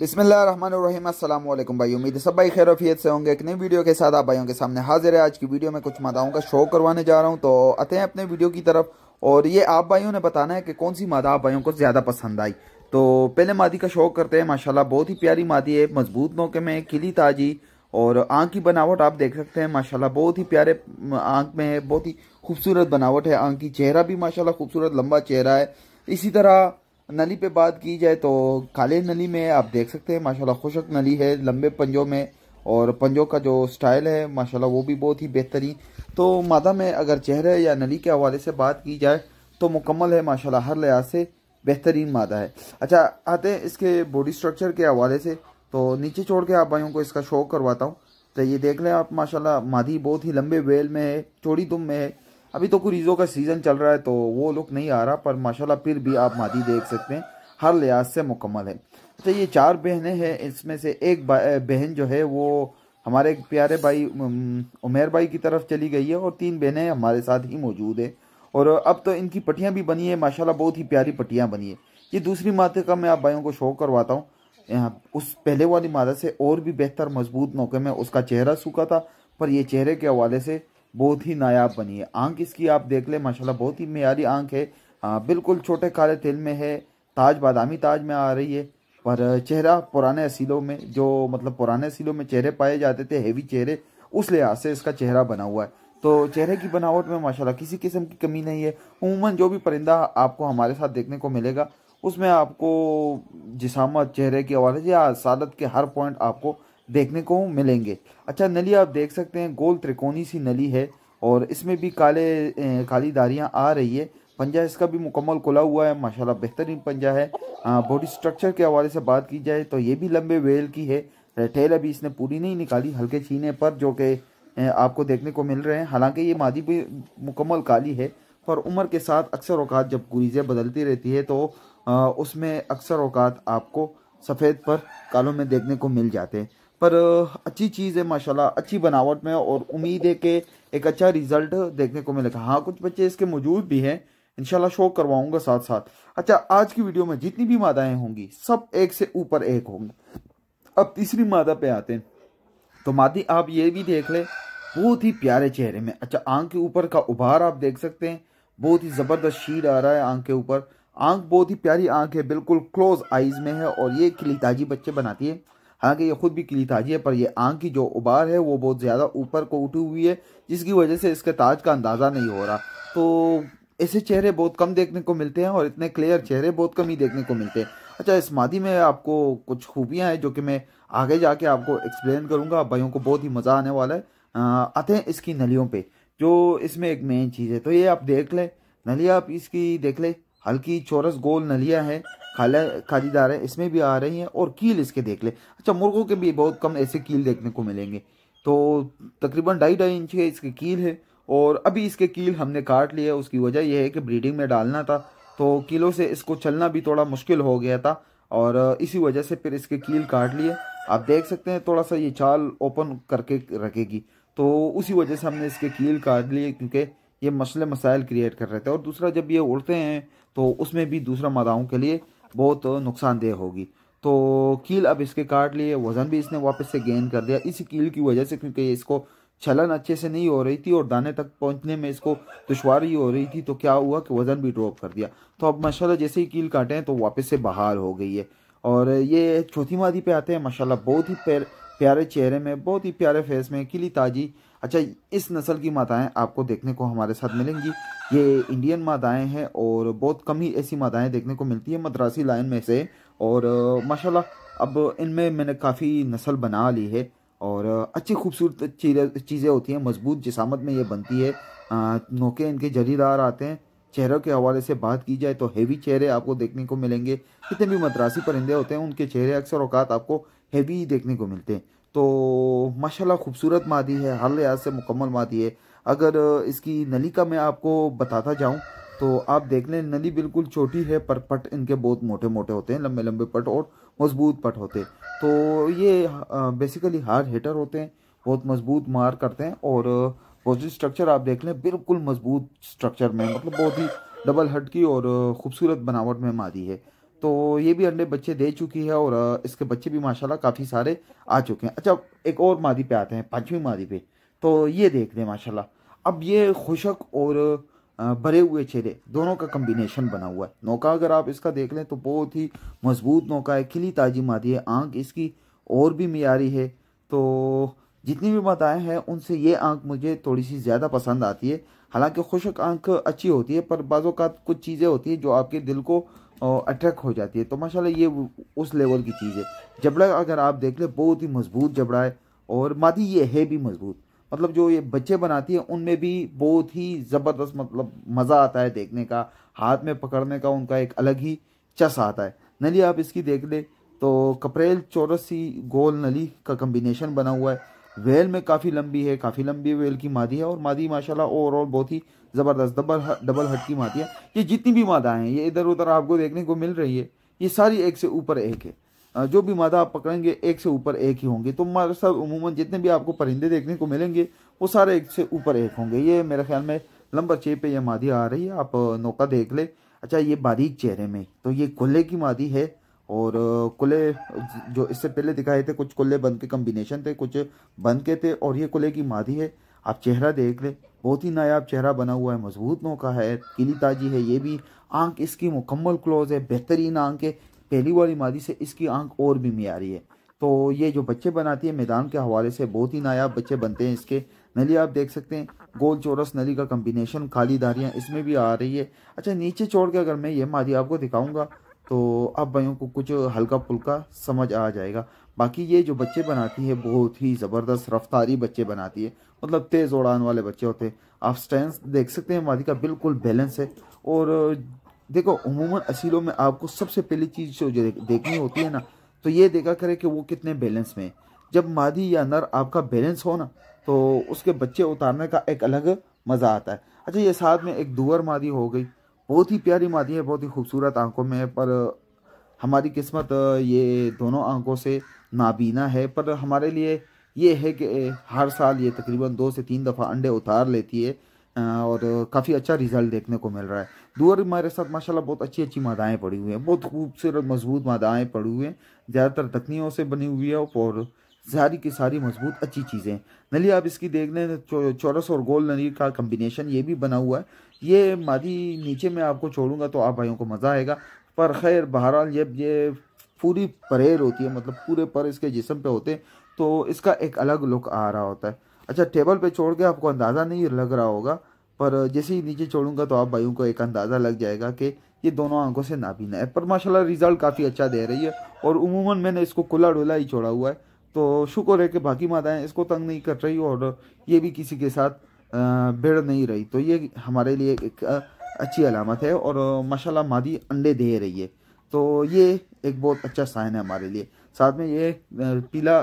बिसमीम अल्लाम भाई उम्मीद है सब भाई खैर वफियत से होंगे एक नई वीडियो के साथ आप भाइयों के सामने हाजिर है आज की वीडियो में कुछ मादाओं का शो करवाने जा रहा हूँ तो आते हैं अपने वीडियो की तरफ और ये आप भाइयों ने बताना है कि कौन सी मादा आप भाइयों को ज़्यादा पसंद आई तो पहले मादी का शौक करते हैं माशाल्लाह बहुत ही प्यारी मादी है मजबूत नौके में खिली ताजी और आंख की बनावट आप देख सकते हैं माशाल्लाह बहुत ही प्यारे आंख में है बहुत ही खूबसूरत बनावट है आंख की चेहरा भी माशाल्लाह खूबसूरत लंबा चेहरा है इसी तरह नली पे बात की जाए तो काले नली में आप देख सकते हैं माशाल्लाह खुशक नली है लंबे पंजों में और पंजों का जो स्टाइल है माशाल्लाह वो भी बहुत ही बेहतरीन तो मादा में अगर चेहरे या नली के हवाले से बात की जाए तो मुकम्मल है माशाल्लाह हर लिहाज से बेहतरीन मादा है अच्छा आते हैं इसके बॉडी स्ट्रक्चर के हवाले से तो नीचे छोड़ के आप भाइयों को इसका शो करवाता हूँ तो ये देख लें आप माशाल्लाह मादी बहुत ही लंबे वेल में है चौड़ी दुम में है अभी तो कुरीजों का सीज़न चल रहा है तो वो लुक नहीं आ रहा पर माशाल्लाह फिर भी आप मादी देख सकते हैं हर लिहाज से मुकम्मल है अच्छा ये चार बहनें हैं इसमें से एक बहन जो है वो हमारे प्यारे भाई उमेर भाई की तरफ चली गई है और तीन बहनें हमारे साथ ही मौजूद है और अब तो इनकी पटियाँ भी बनी है माशा बहुत ही प्यारी पटियाँ बनी है ये दूसरी माता का मैं आप भाइयों को शो करवाता हूँ यहाँ उस पहले वाली मादा से और भी बेहतर मजबूत मौके में उसका चेहरा सूखा था पर यह चेहरे के हवाले से बहुत ही नायाब बनी है आंख इसकी आप देख लें माशाल्लाह बहुत ही मैारी आंख है आ, हाँ, बिल्कुल छोटे काले तेल में है ताज बादामी ताज में आ रही है पर चेहरा पुराने असीलों में जो मतलब पुराने असीलों में चेहरे पाए जाते थे हेवी चेहरे उस लिहाज से इसका चेहरा बना हुआ है तो चेहरे की बनावट में माशाल्लाह किसी किस्म की कमी नहीं है उमूमन जो भी परिंदा आपको हमारे साथ देखने को मिलेगा उसमें आपको जिसामत चेहरे के आवाज़ या सालत के हर पॉइंट आपको देखने को मिलेंगे अच्छा नली आप देख सकते हैं गोल त्रिकोणी सी नली है और इसमें भी काले काली दारियाँ आ रही है पंजा इसका भी मुकम्मल खुला हुआ है माशाल्लाह बेहतरीन पंजा है बॉडी स्ट्रक्चर के हवाले से बात की जाए तो ये भी लंबे वेल की है रेटेल अभी इसने पूरी नहीं निकाली हल्के छीने पर जो कि आपको देखने को मिल रहे हैं हालांकि ये मादी भी मुकम्मल काली है पर उम्र के साथ अक्सर अवकात जब गुरीज़ें बदलती रहती है तो उसमें अक्सर अवकात आपको सफ़ेद पर कालों में देखने को मिल जाते हैं पर अच्छी चीज़ है माशाल्लाह अच्छी बनावट में और उम्मीद है कि एक अच्छा रिजल्ट देखने को मिलेगा हाँ कुछ बच्चे इसके मौजूद भी हैं इनशाला शो करवाऊंगा साथ साथ अच्छा आज की वीडियो में जितनी भी मादाएं होंगी सब एक से ऊपर एक होंगी अब तीसरी मादा पे आते हैं तो मादी आप ये भी देख ले बहुत ही प्यारे चेहरे में अच्छा आंख के ऊपर का उभार आप देख सकते हैं बहुत ही ज़बरदस्त शीर आ रहा है आंख के ऊपर आंख बहुत ही प्यारी आंख है बिल्कुल क्लोज आइज में है और ये खिलीताजी बच्चे बनाती है हालांकि ये खुद भी किली ताजी है पर यह आंख की जो उबार है वो बहुत ज़्यादा ऊपर को उठी हुई है जिसकी वजह से इसके ताज का अंदाज़ा नहीं हो रहा तो ऐसे चेहरे बहुत कम देखने को मिलते हैं और इतने क्लियर चेहरे बहुत कम ही देखने को मिलते हैं अच्छा इस मादी में आपको कुछ खूबियाँ हैं जो कि मैं आगे जाके आपको एक्सप्लेन करूँगा भाइयों को बहुत ही मज़ा आने वाला है आते हैं इसकी नलियों पे जो इसमें एक मेन चीज़ है तो ये आप देख लें नलिया आप इसकी देख लें हल्की चौरस गोल नलिया है खाला खादी दार है इसमें भी आ रही है और कील इसके देख ले अच्छा मुर्गों के भी बहुत कम ऐसे कील देखने को मिलेंगे तो तकरीबन ढाई ढाई इंच है इसकी कील है और अभी इसके कील हमने काट लिया उसकी वजह यह है कि ब्रीडिंग में डालना था तो कीलों से इसको चलना भी थोड़ा मुश्किल हो गया था और इसी वजह से फिर इसके कील काट लिए आप देख सकते हैं थोड़ा सा ये चाल ओपन करके रखेगी तो उसी वजह से हमने इसके कील काट लिए क्योंकि ये मसले मसाइल क्रिएट कर रहे थे और दूसरा जब ये उड़ते हैं तो उसमें भी दूसरा मादाओं के लिए बहुत नुकसानदेह होगी तो कील अब इसके काट लिए वज़न भी इसने वापस से गेन कर दिया इसी कील की वजह से क्योंकि इसको छलन अच्छे से नहीं हो रही थी और दाने तक पहुंचने में इसको दुशारी हो रही थी तो क्या हुआ कि वज़न भी ड्रॉप कर दिया तो अब माशाल्लाह जैसे ही कील काटे हैं तो वापस से बाहर हो गई है और ये चौथी मादी पे आते हैं माशाल्लाह बहुत ही प्यारे चेहरे में बहुत ही प्यारे फेस में किली ताजी अच्छा इस नस्ल की माताएं आपको देखने को हमारे साथ मिलेंगी ये इंडियन मादाएं हैं और बहुत कम ही ऐसी मादाएं देखने को मिलती है मद्रासी लाइन में से और माशाल्लाह अब इनमें मैंने काफ़ी नस्ल बना ली है और अच्छी खूबसूरत चीज़ें होती हैं मजबूत जिसामत में ये बनती है नोके इनके जरीदार आते हैं चेहरों के हवाले से बात की जाए तो हेवी चेहरे आपको देखने को मिलेंगे जितने भी मद्रासी परिंदे होते हैं उनके चेहरे अक्सर अवकात आपको हेवी देखने को मिलते हैं तो माशाल्लाह खूबसूरत मादी है हर लिहाज से मुकम्मल मादी है अगर इसकी नली का मैं आपको बताता जाऊँ तो आप देख लें नली बिल्कुल छोटी है पर पट इनके बहुत मोटे मोटे होते हैं लंबे लंबे पट और मजबूत पट होते हैं तो ये बेसिकली हार्ड हीटर होते हैं बहुत मजबूत मार करते हैं और पॉजिटिव स्ट्रक्चर आप देख लें बिल्कुल मजबूत स्ट्रक्चर में मतलब बहुत ही डबल हट की और ख़ूबसूरत बनावट में मादी है तो ये भी अंडे बच्चे दे चुकी है और इसके बच्चे भी माशाल्लाह काफ़ी सारे आ चुके हैं अच्छा एक और मादी पे आते हैं पांचवी मादी पे तो ये देख लें माशाल्लाह अब ये खुशक और भरे हुए चेहरे दोनों का कम्बिनेशन बना हुआ है नौका अगर आप इसका देख लें तो बहुत ही मजबूत नौका है खिली ताजी मादी है आंख इसकी और भी मीरी है तो जितनी भी माताएं हैं उनसे ये आंख मुझे थोड़ी सी ज़्यादा पसंद आती है हालांकि खुशक आंख अच्छी होती है पर बाज़ात कुछ चीज़ें होती हैं जो आपके दिल को अट्रैक्ट हो जाती है तो माशाल्लाह ये उस लेवल की चीज़ है जबड़ा अगर आप देख लें बहुत ही मजबूत जबड़ा है और मादी ये है भी मजबूत मतलब जो ये बच्चे बनाती है उनमें भी बहुत ही ज़बरदस्त मतलब मज़ा आता है देखने का हाथ में पकड़ने का उनका एक अलग ही चस आता है नली आप इसकी देख लें तो कपरेल चौरसी गोल नली का कम्बिनेशन बना हुआ है वेल में काफ़ी लंबी है काफ़ी लंबी वेल की मादी है और मादी माशाल्लाह ओवरऑल बहुत ही ज़बरदस्त डबल डबल हट की मातियाँ ये जितनी भी मादाएँ हैं ये इधर उधर आपको देखने को मिल रही है ये सारी एक से ऊपर एक है जो भी मादा आप पकड़ेंगे एक से ऊपर एक ही होंगे तो हमारे उमूमन जितने भी आपको परिंदे देखने को मिलेंगे वो सारे एक से ऊपर एक होंगे ये मेरे ख्याल में नंबर छः पे ये मादी आ रही है आप नौका देख ले अच्छा ये बारीक चेहरे में तो ये कुल्ले की मादी है और कुल्ले जो इससे पहले दिखाए थे कुछ कुल्ले बन के कम्बिनेशन थे कुछ बन के थे और ये कुल्ले की मादी है आप चेहरा देख ले बहुत ही नायाब चेहरा बना हुआ है मजबूत नौका है किली ताजी है ये भी आंख इसकी मुकम्मल क्लोज है बेहतरीन आंख है पहली वाली मादी से इसकी आंख और भी मियारी है तो ये जो बच्चे बनाती है मैदान के हवाले से बहुत ही नायाब बच्चे बनते हैं इसके नली आप देख सकते हैं गोल चौरस नली का कम्बिनेशन खाली धारियाँ इसमें भी आ रही है अच्छा नीचे छोड़ के अगर मैं ये मादी आपको दिखाऊंगा तो आप भाइयों को कुछ हल्का फुल्का समझ आ जाएगा बाकी ये जो बच्चे बनाती है बहुत ही ज़बरदस्त रफ्तारी बच्चे बनाती है मतलब तेज़ उड़ान वाले बच्चे होते हैं आप स्ट्रेंस देख सकते हैं मादी का बिल्कुल बैलेंस है और देखो अमूमन असीलों में आपको सबसे पहली चीज़ जो देखनी होती है ना तो ये देखा करें कि वो कितने बैलेंस में है जब मादी या नर आपका बैलेंस हो ना तो उसके बच्चे उतारने का एक अलग मज़ा आता है अच्छा ये साथ में एक दुअर मादी हो गई बहुत ही प्यारी मादी है बहुत ही खूबसूरत आंखों में पर हमारी किस्मत ये दोनों आंखों से नाबीना है पर हमारे लिए ये है कि हर साल ये तकरीबन दो से तीन दफ़ा अंडे उतार लेती है और काफ़ी अच्छा रिज़ल्ट देखने को मिल रहा है दूर हमारे साथ माशाल्लाह बहुत अच्छी अच्छी मादाएँ पड़ी हुई हैं बहुत खूबसूरत मजबूत मादाएँ पड़ी हुई हैं ज़्यादातर तकनीकों से बनी हुई है और सारी की सारी मजबूत अच्छी चीज़ें नली आप इसकी देख लें चौरस और गोल नली का कम्बिनेशन ये भी बना हुआ है ये मादी नीचे मैं आपको छोड़ूंगा तो आप भाइयों को मज़ा आएगा पर खैर बहरहाल जब ये पूरी परेर होती है मतलब पूरे पर इसके जिसम पे होते हैं तो इसका एक अलग लुक आ रहा होता है अच्छा टेबल पे छोड़ के आपको अंदाज़ा नहीं लग रहा होगा पर जैसे ही नीचे छोड़ूंगा तो आप भाइयों को एक अंदाज़ा लग जाएगा कि ये दोनों आंखों से नापीना है पर माशाल्लाह रिज़ल्ट काफ़ी अच्छा दे रही है और उमूमन मैंने इसको खुला डुला ही छोड़ा हुआ है तो शुक्र है कि बाकी माताएँ इसको तंग नहीं कर रही और ये भी किसी के साथ भिड़ नहीं रही तो ये हमारे लिए एक अच्छी अलामत है और माशाल्लाह मादी अंडे दे रही है तो ये एक बहुत अच्छा साइन है हमारे लिए साथ में ये पीला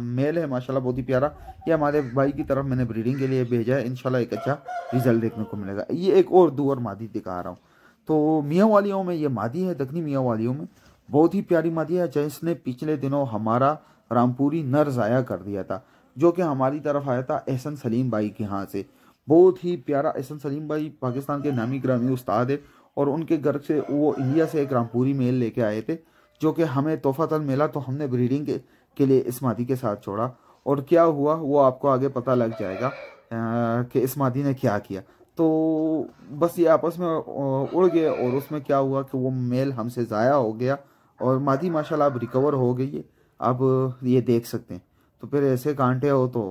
मेल है माशाल्लाह बहुत ही प्यारा ये हमारे भाई की तरफ मैंने ब्रीडिंग के लिए भेजा है इनशाला एक अच्छा रिजल्ट देखने को मिलेगा ये एक और दो और मादी दिखा रहा हूँ तो मियाँ वालियों में ये मादी है दखनी मियाँ वालियों में बहुत ही प्यारी मादी है जिसने पिछले दिनों हमारा रामपुरी नर ज़ाया कर दिया था जो कि हमारी तरफ आया था एहसन सलीम भाई के यहाँ से बहुत ही प्यारा एहसन सलीम भाई पाकिस्तान के नामी ग्रामीण उस्ताद है और उनके घर से वो इंडिया से एक रामपुरी मेल लेके आए थे जो कि हमें तोहफातन मिला तो हमने ब्रीडिंग के, के लिए इस मादी के साथ छोड़ा और क्या हुआ वो आपको आगे पता लग जाएगा कि इस मादी ने क्या किया तो बस ये आपस में उड़ गए और उसमें क्या हुआ कि वो मेल हमसे ज़ाया हो गया और मादी माशाल्लाह अब रिकवर हो गई है अब ये देख सकते हैं तो फिर ऐसे कांटे हो तो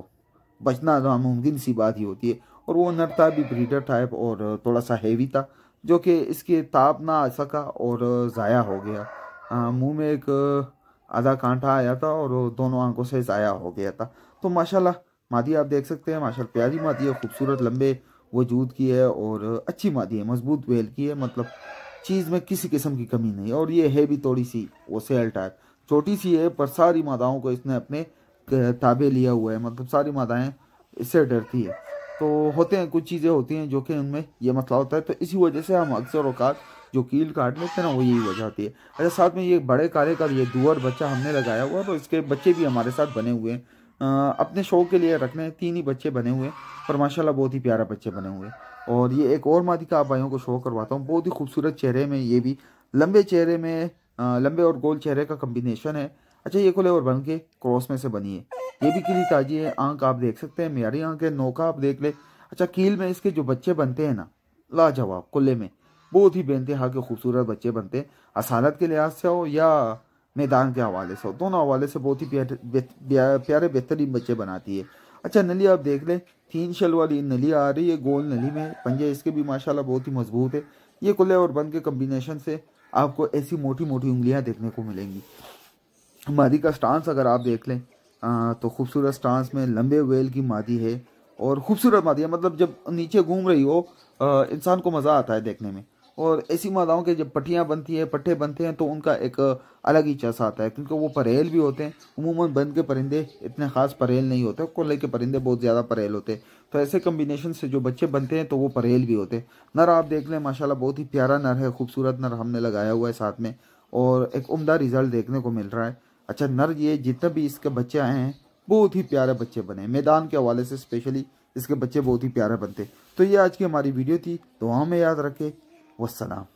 बचना नामुमकिन सी बात ही होती है और वो नर था भी ब्रीडर टाइप और थोड़ा सा हेवी था जो कि इसके ताप ना आ सका और ज़ाया हो गया मुंह में एक आधा कांटा आया था और दोनों आंखों से ज़ाया हो गया था तो माशाल्लाह मादी आप देख सकते हैं माशा प्यारी मादी है खूबसूरत लंबे वजूद की है और अच्छी मादी है मजबूत वेल की है मतलब चीज़ में किसी किस्म की कमी नहीं और ये है भी थोड़ी सी वो सेल टाइप छोटी सी है पर सारी मादाओं को इसने अपने ताबे लिया हुआ है मतलब सारी मादाएँ इससे डरती है तो होते हैं कुछ चीज़ें होती हैं जो कि उनमें यह मसला होता है तो इसी वजह से हम अक्सर अवकात जो कील काट लेते हैं ना वो यही वजह होती है अच्छा साथ में ये बड़े काले का ये दुअर बच्चा हमने लगाया हुआ है तो इसके बच्चे भी हमारे साथ बने हुए हैं अपने शो के लिए रखने हैं तीन ही बच्चे बने हुए हैं पर माशाला बहुत ही प्यारा बच्चे बने हुए हैं और ये एक और मादी का भाइयों को शो करवाता हूँ बहुत ही खूबसूरत चेहरे में ये भी लंबे चेहरे में लंबे और गोल चेहरे का कम्बिनेशन है अच्छा ये खुले और बन के क्रॉस में से बनी है ये भी किली ताजी है आंख आप देख सकते हैं मेरी आंख है नोका आप देख ले अच्छा कील में इसके जो बच्चे बनते हैं ना लाजवाब कुल्ले में बहुत ही बेनतहा के खूबसूरत बच्चे बनते हैं असालत के लिहाज से हो या मैदान के हवाले से हो दोनों हवाले से बहुत ही प्यारे बेहतरीन बच्चे बनाती है अच्छा नली आप देख लें तीन शल वाली नली आ रही है गोल नली में पंजे इसके भी माशाल्लाह बहुत ही मजबूत है ये कुल्ले और बंद के कम्बिनेशन से आपको ऐसी मोटी मोटी उंगलियाँ देखने को मिलेंगी मादी का स्टांस अगर आप देख लें आ, तो खूबसूरत स्टांस में लंबे वेल की मादी है और खूबसूरत मादी है मतलब जब नीचे घूम रही हो इंसान को मज़ा आता है देखने में और ऐसी मादाओं के जब पट्टियाँ बनती है पट्टे बनते हैं तो उनका एक अलग ही चस आता है क्योंकि वो परेल भी होते हैं उमूमन बंद के परिंदे इतने ख़ास परेल नहीं होते कोले के परिंदे बहुत ज़्यादा परेल होते हैं तो ऐसे कम्बिनेशन से जो बच्चे बनते हैं तो वो परेल भी होते हैं नर आप देख लें माशाला बहुत ही प्यारा नर है खूबसूरत नर हमने लगाया हुआ है साथ में और एक उमदा रिज़ल्ट देखने को मिल रहा है अच्छा नर ये जितने भी इसके बच्चे आए हैं बहुत ही प्यारे बच्चे बने मैदान के हवाले से स्पेशली इसके बच्चे बहुत ही प्यारे बनते तो ये आज की हमारी वीडियो थी तो हमें याद रखें والسلام